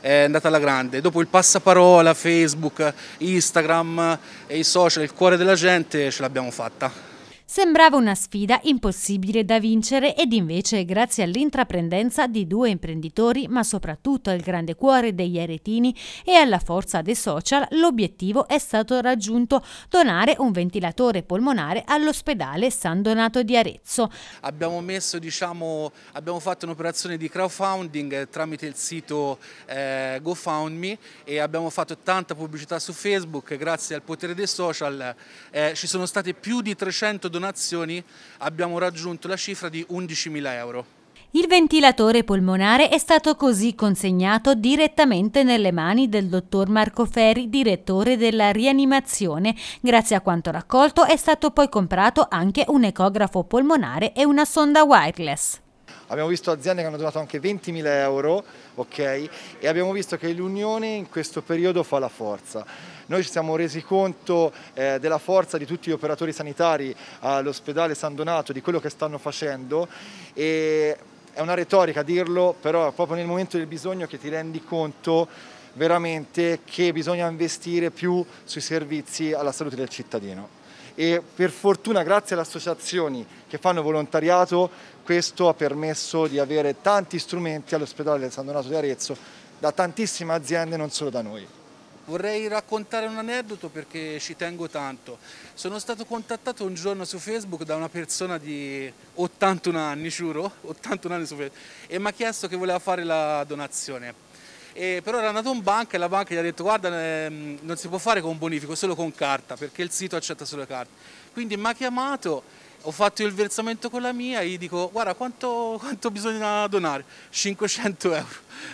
è andata alla grande. Dopo il passaparola, Facebook, Instagram e i social, il cuore della gente ce l'abbiamo fatta. Sembrava una sfida impossibile da vincere ed invece grazie all'intraprendenza di due imprenditori ma soprattutto al grande cuore degli aretini e alla forza dei social l'obiettivo è stato raggiunto donare un ventilatore polmonare all'ospedale San Donato di Arezzo. Abbiamo, messo, diciamo, abbiamo fatto un'operazione di crowdfunding eh, tramite il sito eh, GoFoundMe e abbiamo fatto tanta pubblicità su Facebook grazie al potere dei social eh, ci sono state più di 300 donazioni donazioni abbiamo raggiunto la cifra di 11.000 euro. Il ventilatore polmonare è stato così consegnato direttamente nelle mani del dottor Marco Ferri, direttore della rianimazione. Grazie a quanto raccolto è stato poi comprato anche un ecografo polmonare e una sonda wireless. Abbiamo visto aziende che hanno donato anche 20.000 euro okay? e abbiamo visto che l'unione in questo periodo fa la forza. Noi ci siamo resi conto eh, della forza di tutti gli operatori sanitari all'ospedale San Donato, di quello che stanno facendo e è una retorica dirlo, però è proprio nel momento del bisogno che ti rendi conto veramente che bisogna investire più sui servizi alla salute del cittadino e per fortuna grazie alle associazioni che fanno volontariato questo ha permesso di avere tanti strumenti all'ospedale del San Donato di Arezzo da tantissime aziende non solo da noi. Vorrei raccontare un aneddoto perché ci tengo tanto. Sono stato contattato un giorno su Facebook da una persona di 81 anni, giuro, 81 anni su Facebook, e mi ha chiesto che voleva fare la donazione. E eh, però era andato in banca e la banca gli ha detto guarda ehm, non si può fare con bonifico, solo con carta, perché il sito accetta solo carta. Quindi mi ha chiamato ho fatto il versamento con la mia e gli dico guarda quanto, quanto bisogna donare 500 euro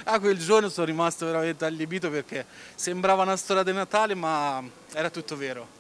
a ah, quel giorno sono rimasto veramente allibito perché sembrava una storia di Natale ma era tutto vero